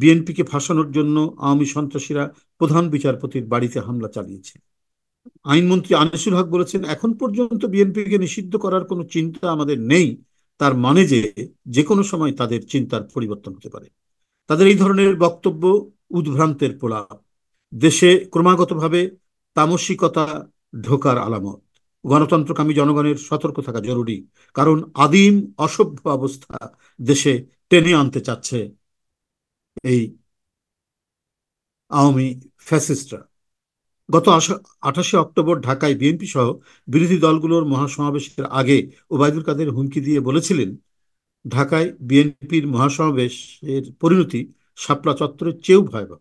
বিএনপিকে ফাঁসানোর জন্য আওয়ামী সন্ত্রাসীরা প্রধান বিচারপতির বাড়িতে হামলা চালিয়েছে আইনমন্ত্রী আনিসুল হক বলেছেন এখন পর্যন্ত বিএনপিকে নিষিদ্ধ করার কোনো চিন্তা আমাদের নেই তার মানে যে যে কোনো সময় তাদের চিন্তার পরিবর্তন হতে পারে তাদের এই ধরনের বক্তব্য উদ্ভ্রান্তের প্রলাপ দেশে ক্রমাগতভাবে তামসিকতা ঢোকার আলামত গণতন্ত্রকামী জনগণের সতর্ক থাকা জরুরি কারণ আদিম অসভ্য অবস্থা দেশে টেনে আনতে চাচ্ছে এই আওয়ামী ফ্যাসিস্টরা গত আঠাশে অক্টোবর ঢাকায় বিএনপি সহ বিরোধী দলগুলোর মহাসমাবেশের আগে ওবায়দুল কাদের হুমকি দিয়ে বলেছিলেন ঢাকায় বিএনপির মহাসমাবেশের পরিণতি শাপলা চত্বরের চেয়েও ভয়াবহ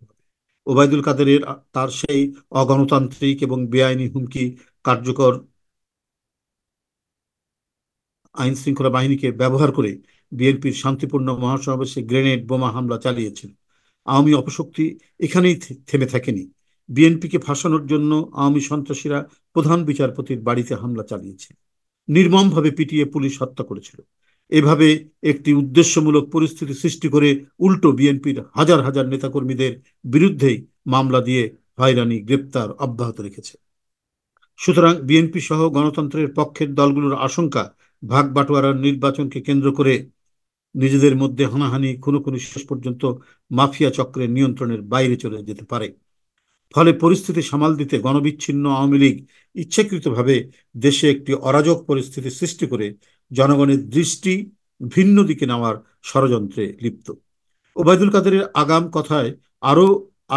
ওবায়দুল কাদেরের তার সেই অগণতান্ত্রিক এবং বেআইনি হুমকি কার্যকর আইন শৃঙ্খলা বাহিনীকে ব্যবহার করে বিএনপির শান্তিপূর্ণ মহাসমাবেশে গ্রেনেড বোমা হামলা চালিয়েছেন আওয়ামী অপশক্তি এখানেই থেমে থাকেনি বিএনপিকে ফাঁসানোর জন্য আওয়ামী সন্ত্রাসীরা প্রধান বিচারপতির বাড়িতে হামলা চালিয়েছে নির্মমভাবে পিটিয়ে পুলিশ হত্যা করেছিল এভাবে একটি উদ্দেশ্যমূলক পরিস্থিতি সৃষ্টি করে উল্টো বিএনপির হাজার হাজার নেতাকর্মীদের বিরুদ্ধেই মামলা দিয়ে হয়রানি গ্রেপ্তার অব্যাহত রেখেছে সুতরাং বিএনপি সহ গণতন্ত্রের পক্ষের দলগুলোর আশঙ্কা ভাগ বাটোয়ারার নির্বাচনকে কেন্দ্র করে নিজেদের মধ্যে হানাহানি কোনো কোনো শেষ পর্যন্ত মাফিয়া চক্রের নিয়ন্ত্রণের বাইরে চলে যেতে পারে ফলে পরিস্থিতি সামাল দিতে গণবিচ্ছিন্ন আওয়ামী লীগ ইচ্ছাকৃতভাবে দেশে একটি অরাজক পরিস্থিতি সৃষ্টি করে জনগণের দৃষ্টি ভিন্ন দিকে নেওয়ার ষড়যন্ত্রে লিপ্ত ওবায়দুল কাদেরের আগাম কথায় আরও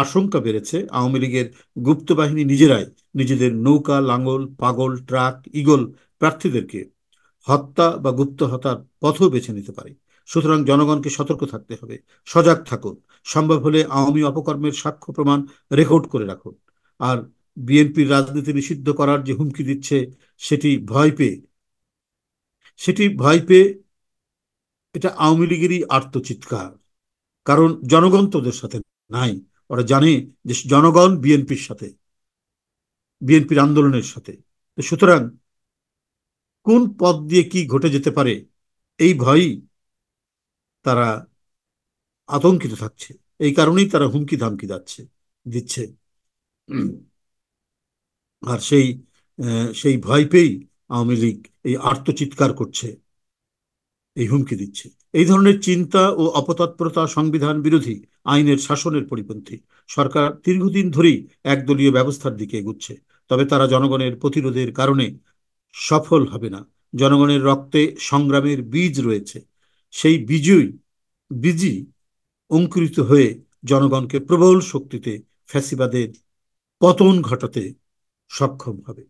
আশঙ্কা বেড়েছে আওয়ামী লীগের গুপ্ত বাহিনী নিজেরাই নিজেদের নৌকা লাঙ্গল পাগল ট্রাক ইগল প্রার্থীদেরকে হত্যা বা গুপ্ত হত্যার পথও বেছে নিতে পারে সুতরাং জনগণকে সতর্ক থাকতে হবে সজাগ থাকুন সম্ভব হলে আওয়ামী অপকর্মের সাক্ষ্য প্রমাণ রেকর্ড করে রাখুন আর বিএনপির রাজনীতি নিষিদ্ধ করার যে হুমকি দিচ্ছে সেটি ভয় পেয়ে সেটি ভয় পেয়ে এটা আওয়ামী লীগেরই আত্মচিৎকার কারণ জনগণ তোদের সাথে নাই ওরা জানে যে জনগণ বিএনপির সাথে বিএনপির আন্দোলনের সাথে সুতরাং কোন পথ দিয়ে কি ঘটে যেতে পারে এই ভয়ই তারা আতঙ্কিত থাকছে এই কারণেই তারা হুমকি ধামকি যাচ্ছে দিচ্ছে আর সেই সেই ভয় পেয়েই আওয়ামী লীগ এই আত্মচিৎকার করছে এই হুমকি দিচ্ছে এই ধরনের চিন্তা ও অপতৎপরতা সংবিধান বিরোধী আইনের শাসনের পরিপন্থী সরকার দীর্ঘদিন ধরেই একদলীয় ব্যবস্থার দিকে এগুচ্ছে তবে তারা জনগণের প্রতিরোধের কারণে সফল হবে না জনগণের রক্তে সংগ্রামের বীজ রয়েছে সেই বীজই বীজই অঙ্কুরিত হয়ে জনগণকে প্রবল শক্তিতে ফ্যাসিবাদের পতন ঘটাতে সক্ষম হবে